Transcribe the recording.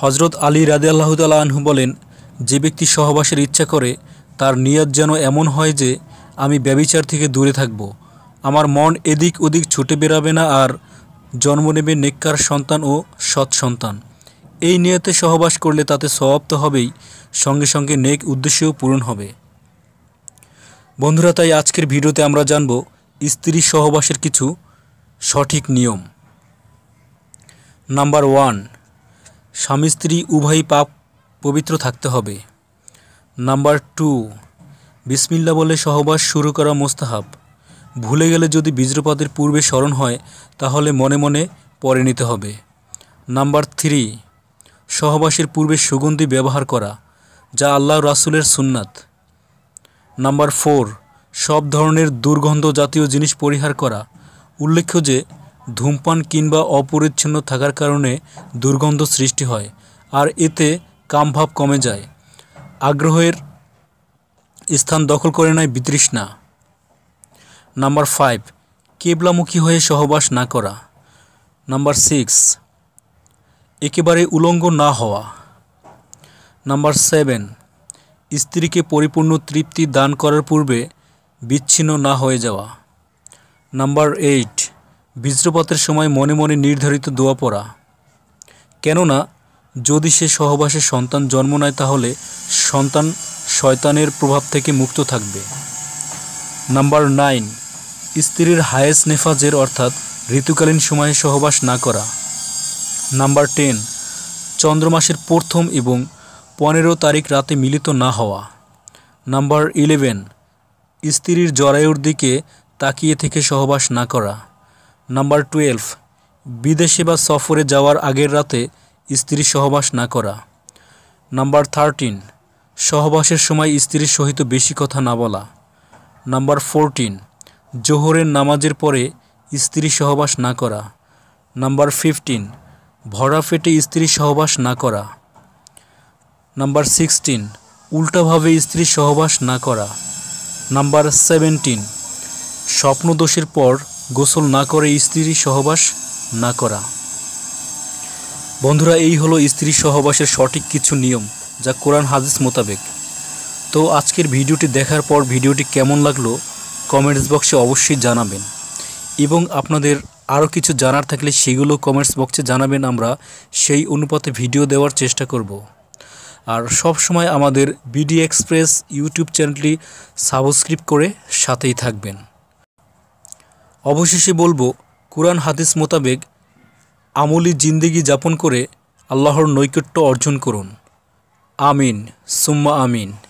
হজরত আলী রাদে আল্লাহ আনহু বলেন যে ব্যক্তি সহবাসের ইচ্ছা করে তার নিয়ত যেন এমন হয় যে আমি ব্যবিচার থেকে দূরে থাকব আমার মন এদিক ওদিক ছুটে বেড়াবে না আর জন্ম নেবে নেককার সন্তান ও সৎ সন্তান এই নিয়তে সহবাস করলে তাতে সমাপ্ত হবেই সঙ্গে সঙ্গে নেক উদ্দেশ্যও পূরণ হবে বন্ধুরা তাই আজকের ভিডিওতে আমরা জানব স্ত্রী সহবাসের কিছু সঠিক নিয়ম নাম্বার ওয়ান স্বামী স্ত্রী উভয়ই পাপ পবিত্র থাকতে হবে নাম্বার টু বিসমিল্লা বলে সহবাস শুরু করা মোস্তাহাব ভুলে গেলে যদি বীজ্রপাতের পূর্বে স্মরণ হয় তাহলে মনে মনে পরে নিতে হবে নাম্বার থ্রি সহবাসের পূর্বে সুগন্ধি ব্যবহার করা যা আল্লাহ রাসুলের সুন্নাত নাম্বার ফোর সব ধরনের দুর্গন্ধ জাতীয় জিনিস পরিহার করা উল্লেখ্য যে ধূমপান কিংবা অপরিচ্ছন্ন থাকার কারণে দুর্গন্ধ সৃষ্টি হয় আর এতে কামভাব কমে যায় আগ্রহের স্থান দখল করে নেয় বিতৃষ্ণা নাম্বার ফাইভ কেবলামুখী হয়ে সহবাস না করা নাম্বার সিক্স একেবারে উলঙ্গ না হওয়া নাম্বার সেভেন স্ত্রীকে পরিপূর্ণ তৃপ্তি দান করার পূর্বে বিচ্ছিন্ন না হয়ে যাওয়া নাম্বার এইট বিজ্রপাতের সময় মনে মনে নির্ধারিত দোয়া পড়া কেননা যদি সে সহবাসে সন্তান জন্ম নেয় তাহলে সন্তান শয়তানের প্রভাব থেকে মুক্ত থাকবে নাম্বার নাইন স্ত্রীর হায়েস নেফাজের অর্থাৎ ঋতুকালীন সময়ে সহবাস না করা নাম্বার টেন চন্দ্রমাসের প্রথম এবং পনেরো তারিখ রাতে মিলিত না হওয়া নাম্বার ইলেভেন স্ত্রীর জরায়ুর দিকে তাকিয়ে থেকে সহবাস না করা নাম্বার টুয়েলভ বিদেশে বা সফরে যাওয়ার আগের রাতে স্ত্রী সহবাস না করা নাম্বার থার্টিন সহবাসের সময় স্ত্রীর সহিত বেশি কথা না বলা নাম্বার ফোরটিন জোহরের নামাজের পরে স্ত্রী সহবাস না করা নাম্বার ফিফটিন ভরা ফেটে স্ত্রী সহবাস না করা নাম্বার সিক্সটিন উল্টাভাবে স্ত্রী সহবাস না করা নাম্বার সেভেন্টিন স্বপ্নদোষের পর গোসল না করে স্ত্রী সহবাস না করা বন্ধুরা এই হলো স্ত্রী সহবাসের সঠিক কিছু নিয়ম যা কোরআন হাদিস মোতাবেক তো আজকের ভিডিওটি দেখার পর ভিডিওটি কেমন লাগলো কমেন্টস বক্সে অবশ্যই জানাবেন এবং আপনাদের আরও কিছু জানার থাকলে সেগুলো কমেন্টস বক্সে জানাবেন আমরা সেই অনুপাতে ভিডিও দেওয়ার চেষ্টা করব আর সব সময় আমাদের বিডি এক্সপ্রেস ইউটিউব চ্যানেলটি সাবস্ক্রাইব করে সাথেই থাকবেন অবশেষে বলবো কোরআন হাদিস মোতাবেক আমলি জিন্দিগি যাপন করে আল্লাহর নৈকট্য অর্জন করুন আমিন সুম্মা আমিন